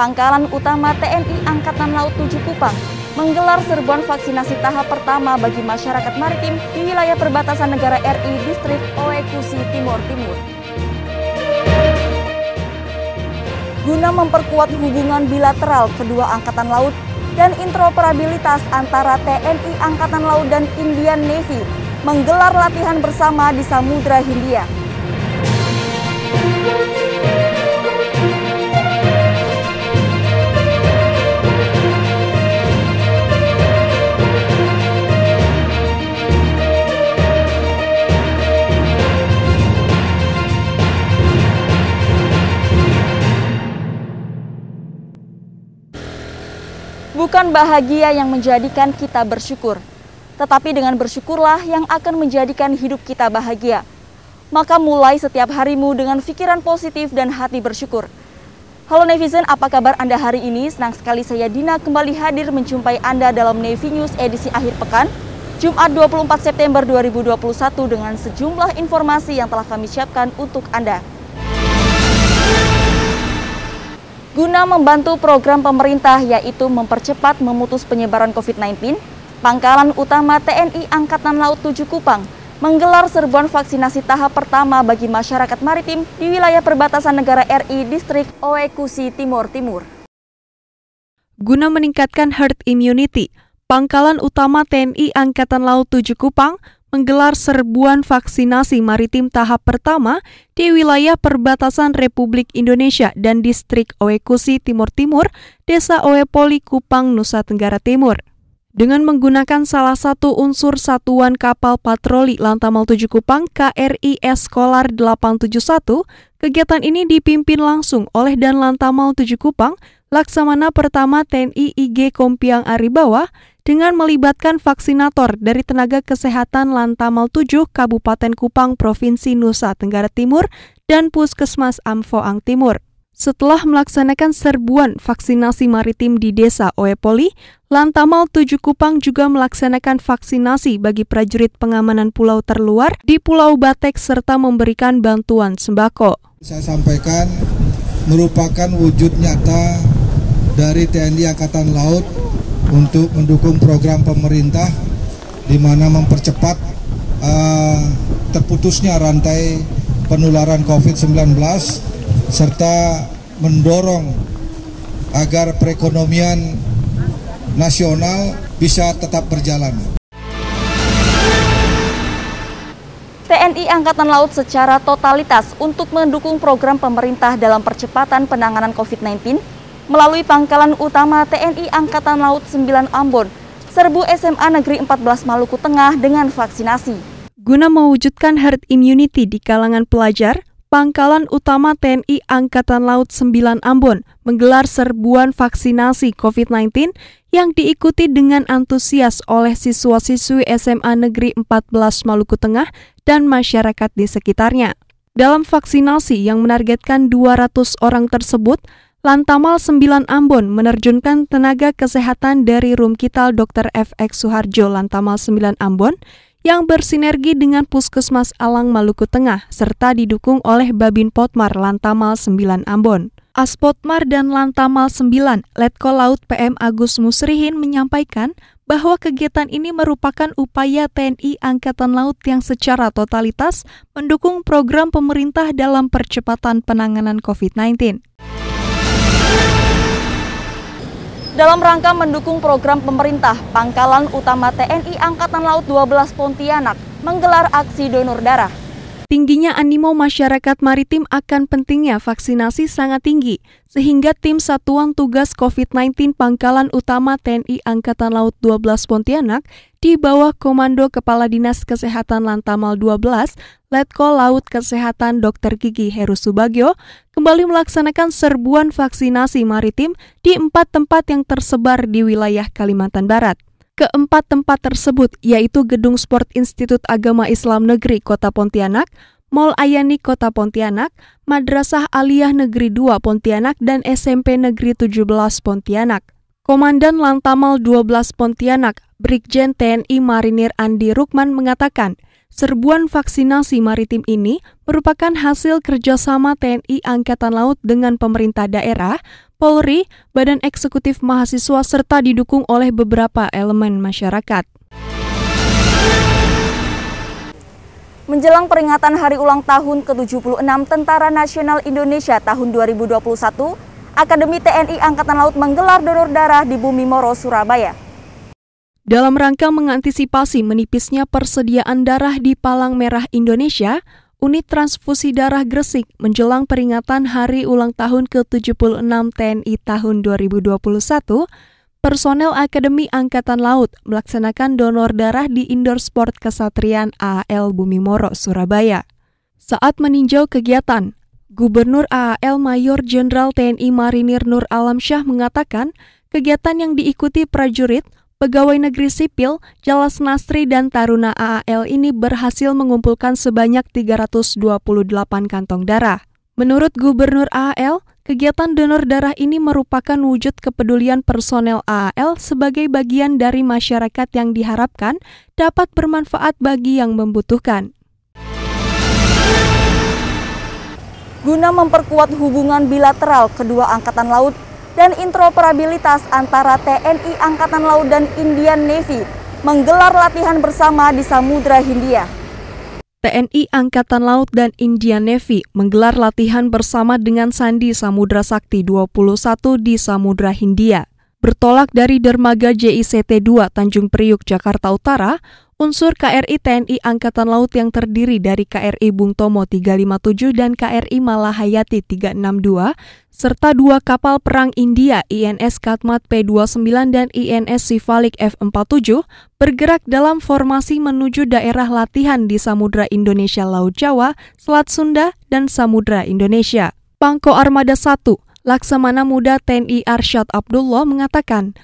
Pangkalan Utama TNI Angkatan Laut 7 Kupang menggelar serbuan vaksinasi tahap pertama bagi masyarakat maritim di wilayah perbatasan negara RI Distrik Oekusi Timur Timur. Guna memperkuat hubungan bilateral kedua angkatan laut dan interoperabilitas antara TNI Angkatan Laut dan Indian Navy menggelar latihan bersama di Samudra Hindia. Bukan bahagia yang menjadikan kita bersyukur, tetapi dengan bersyukurlah yang akan menjadikan hidup kita bahagia. Maka mulai setiap harimu dengan pikiran positif dan hati bersyukur. Halo Nevizen, apa kabar Anda hari ini? Senang sekali saya Dina kembali hadir menjumpai Anda dalam Navy News edisi akhir pekan, Jumat 24 September 2021 dengan sejumlah informasi yang telah kami siapkan untuk Anda. Guna membantu program pemerintah yaitu mempercepat memutus penyebaran COVID-19, Pangkalan Utama TNI Angkatan Laut tujuh Kupang menggelar serbuan vaksinasi tahap pertama bagi masyarakat maritim di wilayah perbatasan negara RI Distrik Oekusi Timur Timur. Guna meningkatkan herd immunity, Pangkalan Utama TNI Angkatan Laut tujuh Kupang menggelar serbuan vaksinasi maritim tahap pertama di wilayah perbatasan Republik Indonesia dan distrik Oekusi Timur Timur, Desa Oepoli Kupang, Nusa Tenggara Timur. Dengan menggunakan salah satu unsur satuan kapal patroli Lantamal 7 Kupang KRI Eskolar 871, kegiatan ini dipimpin langsung oleh dan Lantamal 7 Kupang Laksamana Pertama TNI IG Kompiang Aribawa dengan melibatkan vaksinator dari tenaga kesehatan Lantamal 7 Kabupaten Kupang Provinsi Nusa Tenggara Timur dan Puskesmas Amfoang Timur. Setelah melaksanakan serbuan vaksinasi maritim di desa Oepoli, Lantamal 7 Kupang juga melaksanakan vaksinasi bagi prajurit pengamanan pulau terluar di Pulau Batek serta memberikan bantuan sembako. Saya sampaikan merupakan wujud nyata dari TNI Angkatan Laut untuk mendukung program pemerintah di mana mempercepat uh, terputusnya rantai penularan COVID-19 serta mendorong agar perekonomian nasional bisa tetap berjalan. TNI Angkatan Laut secara totalitas untuk mendukung program pemerintah dalam percepatan penanganan COVID-19 melalui pangkalan utama TNI Angkatan Laut 9 Ambon, serbu SMA Negeri 14 Maluku Tengah dengan vaksinasi. Guna mewujudkan herd immunity di kalangan pelajar, Pangkalan Utama TNI Angkatan Laut 9 Ambon menggelar serbuan vaksinasi COVID-19 yang diikuti dengan antusias oleh siswa-siswi SMA Negeri 14 Maluku Tengah dan masyarakat di sekitarnya. Dalam vaksinasi yang menargetkan 200 orang tersebut, Lantamal 9 Ambon menerjunkan tenaga kesehatan dari Rumkital Dr. FX Suharjo Lantamal 9 Ambon yang bersinergi dengan Puskesmas Alang Maluku Tengah serta didukung oleh Babin Potmar Lantamal 9 Ambon. Aspotmar dan Lantamal 9, Letko Laut PM Agus Musrihin menyampaikan bahwa kegiatan ini merupakan upaya TNI Angkatan Laut yang secara totalitas mendukung program pemerintah dalam percepatan penanganan COVID-19. Dalam rangka mendukung program pemerintah, Pangkalan Utama TNI Angkatan Laut 12 Pontianak menggelar aksi donor darah. Tingginya animo masyarakat maritim akan pentingnya vaksinasi sangat tinggi, sehingga tim Satuan Tugas COVID-19 Pangkalan Utama TNI Angkatan Laut 12 Pontianak di bawah Komando Kepala Dinas Kesehatan Lantamal 12, Letkol Laut Kesehatan Dr. Gigi Heru Subagio, kembali melaksanakan serbuan vaksinasi maritim di empat tempat yang tersebar di wilayah Kalimantan Barat. Keempat tempat tersebut yaitu Gedung Sport Institut Agama Islam Negeri Kota Pontianak, Mall Ayani Kota Pontianak, Madrasah Aliyah Negeri 2 Pontianak, dan SMP Negeri 17 Pontianak. Komandan Lantamal 12 Pontianak, Brigjen TNI Marinir Andi Rukman mengatakan, Serbuan vaksinasi maritim ini merupakan hasil kerjasama TNI Angkatan Laut dengan pemerintah daerah, Polri, Badan Eksekutif Mahasiswa, serta didukung oleh beberapa elemen masyarakat. Menjelang peringatan Hari Ulang Tahun ke-76 Tentara Nasional Indonesia tahun 2021, Akademi TNI Angkatan Laut menggelar donor darah di Bumi Moro, Surabaya. Dalam rangka mengantisipasi menipisnya persediaan darah di Palang Merah Indonesia, Unit Transfusi Darah Gresik menjelang peringatan hari ulang tahun ke-76 TNI tahun 2021, personel Akademi Angkatan Laut melaksanakan donor darah di Indoor Sport Kesatrian AAL Bumi Moro, Surabaya. Saat meninjau kegiatan, Gubernur AAL Mayor Jenderal TNI Marinir Nur Alamsyah mengatakan, kegiatan yang diikuti prajurit pegawai negeri sipil, Jalas Nasri dan Taruna AAL ini berhasil mengumpulkan sebanyak 328 kantong darah. Menurut Gubernur AAL, kegiatan donor darah ini merupakan wujud kepedulian personel AAL sebagai bagian dari masyarakat yang diharapkan dapat bermanfaat bagi yang membutuhkan. Guna memperkuat hubungan bilateral kedua angkatan laut dan interoperabilitas antara TNI Angkatan Laut dan Indian Navy menggelar latihan bersama di Samudra Hindia. TNI Angkatan Laut dan Indian Navy menggelar latihan bersama dengan Sandi Samudra Sakti 21 di Samudra Hindia bertolak dari dermaga JICT 2 Tanjung Priuk, Jakarta Utara, unsur KRI TNI Angkatan Laut yang terdiri dari KRI Bung Tomo 357 dan KRI Malahayati 362, serta dua kapal perang India INS Katmat P-29 dan INS Sivalik F-47 bergerak dalam formasi menuju daerah latihan di Samudra Indonesia Laut Jawa, Selat Sunda, dan Samudra Indonesia. Pangko Armada 1 Laksamana Muda TNI Arsyad Abdullah mengatakan,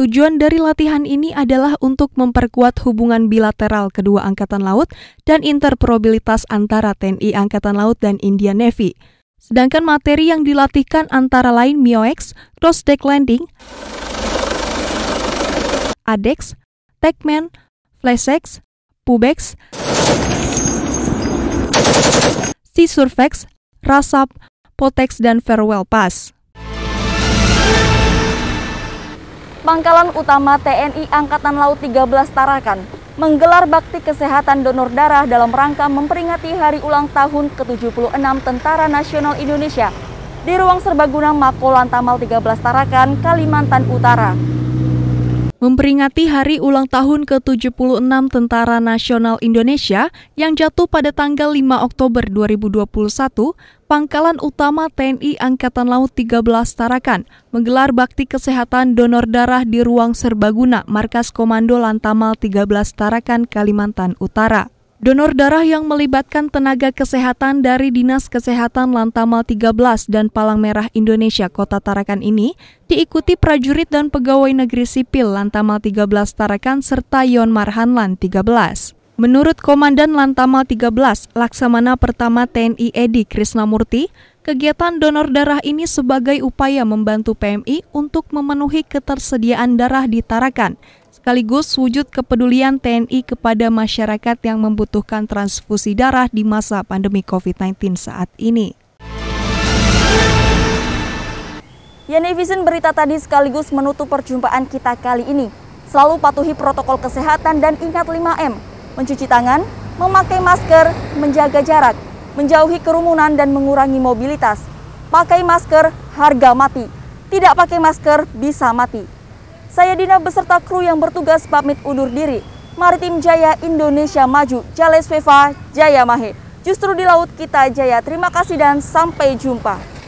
Tujuan dari latihan ini adalah untuk memperkuat hubungan bilateral kedua angkatan laut dan interprobabilitas antara TNI Angkatan Laut dan India Navy. Sedangkan materi yang dilatihkan antara lain MIOX, cross deck landing, ADEX, Techman, Flashex, Pubex, Sisurvex, Rasap, Potex, dan Farewell Pass. Pangkalan Utama TNI Angkatan Laut 13 Tarakan menggelar bakti kesehatan donor darah dalam rangka memperingati hari ulang tahun ke-76 Tentara Nasional Indonesia di ruang serbaguna Mako Lantamal 13 Tarakan, Kalimantan Utara. Memperingati hari ulang tahun ke-76 Tentara Nasional Indonesia yang jatuh pada tanggal 5 Oktober 2021, Pangkalan Utama TNI Angkatan Laut 13 Tarakan menggelar bakti kesehatan donor darah di ruang serbaguna Markas Komando Lantamal 13 Tarakan, Kalimantan Utara. Donor darah yang melibatkan tenaga kesehatan dari Dinas Kesehatan Lantamal 13 dan Palang Merah Indonesia Kota Tarakan ini diikuti prajurit dan pegawai negeri sipil Lantamal 13 Tarakan serta Yon Marhanlan 13. Menurut Komandan Lantamal 13, Laksamana Pertama TNI Edi Krisnamurti, kegiatan donor darah ini sebagai upaya membantu PMI untuk memenuhi ketersediaan darah di Tarakan sekaligus wujud kepedulian TNI kepada masyarakat yang membutuhkan transfusi darah di masa pandemi COVID-19 saat ini. Yani Vision berita tadi sekaligus menutup perjumpaan kita kali ini. Selalu patuhi protokol kesehatan dan ingat 5M, mencuci tangan, memakai masker, menjaga jarak, menjauhi kerumunan dan mengurangi mobilitas. Pakai masker, harga mati. Tidak pakai masker, bisa mati. Saya Dina beserta kru yang bertugas pamit undur diri. Maritim Jaya Indonesia Maju, Jales Veva, Jaya Mahe. Justru di laut kita jaya. Terima kasih dan sampai jumpa.